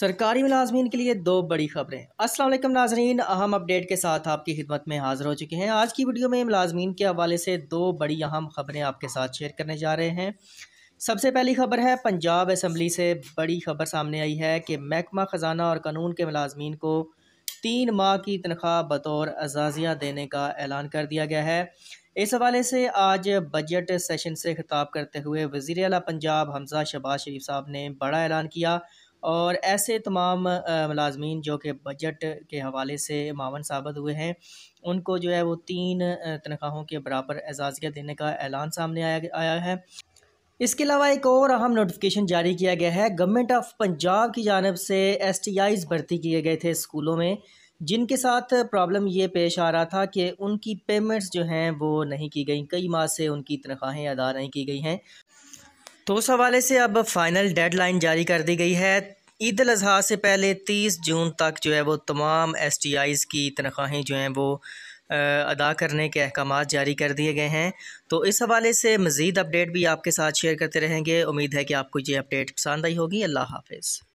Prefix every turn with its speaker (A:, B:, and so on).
A: सरकारी मुलाजमीन के लिए दो बड़ी खबरें असल नाजरीन अहम अपडेट के साथ आपकी खिदमत में हाजिर हो चुके हैं आज की वीडियो में मुलाजमीन के हवाले से दो बड़ी अहम खबरें आपके साथ शेयर करने जा रहे हैं सबसे पहली खबर है पंजाब असम्बली से बड़ी खबर सामने आई है कि महकमा ख़जाना और कानून के मुलाजमीन को तीन माह की तनख्वाह बतौर अजाजिया देने का ऐलान कर दिया गया है इस हवाले से आज बजट सेशन से खिताब करते हुए वज़ी अला पंजाब हमजा शबाज शरीफ साहब ने बड़ा ऐलान किया और ऐसे तमाम मुलाजमीन जो कि बजट के हवाले से मावन साबित हुए हैं उनको जो है वो तीन तनख्वाहों के बराबर एजाज़िया देने का ऐलान सामने आया आया है इसके अलावा एक और अहम नोटिफिकेशन जारी किया गया है गवर्नमेंट ऑफ पंजाब की जानब से एस टी आईज़ भर्ती किए गए थे स्कूलों में जिनके साथ प्रॉब्लम ये पेश आ रहा था कि उनकी पेमेंट्स जो हैं वो नहीं की गई कई माह से उनकी तनख्वाहें अदा नहीं की गई हैं तो उस हवाले से अब फाइनल डेडलाइन जारी कर दी गई है ईद अजी से पहले तीस जून तक जो है वो तमाम एस टी आईज़ की तनख्वाहें जो हैं वो अदा करने के अहकाम जारी कर दिए गए हैं तो इस हवाले से मज़ीद अपडेट भी आपके साथ शेयर करते रहेंगे उम्मीद है कि आपको ये अपडेट पसंद आई होगी अल्लाह हाफिज़